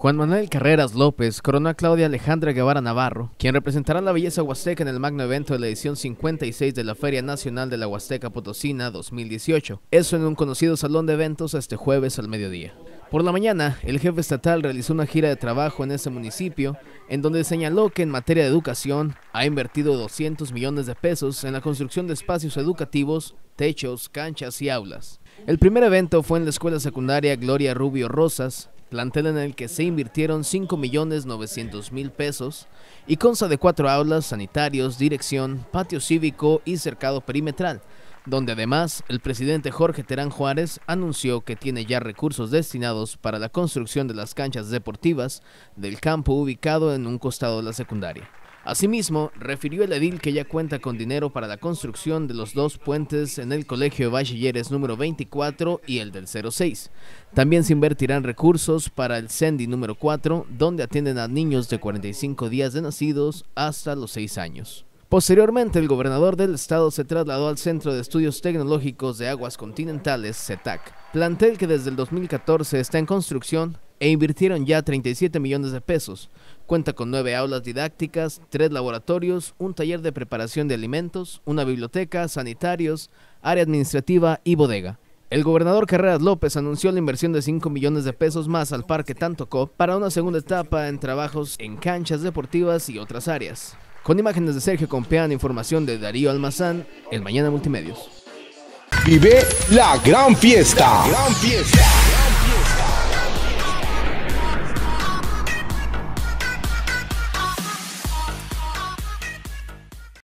Juan Manuel Carreras López coronó a Claudia Alejandra Guevara Navarro, quien representará la belleza huasteca en el magno evento de la edición 56 de la Feria Nacional de la Huasteca Potosina 2018, eso en un conocido salón de eventos este jueves al mediodía. Por la mañana, el jefe estatal realizó una gira de trabajo en ese municipio, en donde señaló que en materia de educación ha invertido 200 millones de pesos en la construcción de espacios educativos, techos, canchas y aulas. El primer evento fue en la escuela secundaria Gloria Rubio Rosas, plantel en el que se invirtieron 5.900.000 pesos y consta de cuatro aulas, sanitarios, dirección, patio cívico y cercado perimetral, donde además el presidente Jorge Terán Juárez anunció que tiene ya recursos destinados para la construcción de las canchas deportivas del campo ubicado en un costado de la secundaria. Asimismo, refirió el edil que ya cuenta con dinero para la construcción de los dos puentes en el Colegio Bachilleres número 24 y el del 06. También se invertirán recursos para el CENDI número 4, donde atienden a niños de 45 días de nacidos hasta los 6 años. Posteriormente, el gobernador del estado se trasladó al Centro de Estudios Tecnológicos de Aguas Continentales, CETAC, e plantel que desde el 2014 está en construcción e invirtieron ya 37 millones de pesos. Cuenta con nueve aulas didácticas, tres laboratorios, un taller de preparación de alimentos, una biblioteca, sanitarios, área administrativa y bodega. El gobernador Carreras López anunció la inversión de 5 millones de pesos más al parque Tantocó para una segunda etapa en trabajos en canchas deportivas y otras áreas. Con imágenes de Sergio Compeán, e información de Darío Almazán, El Mañana Multimedios. Vive la gran fiesta. gran fiesta.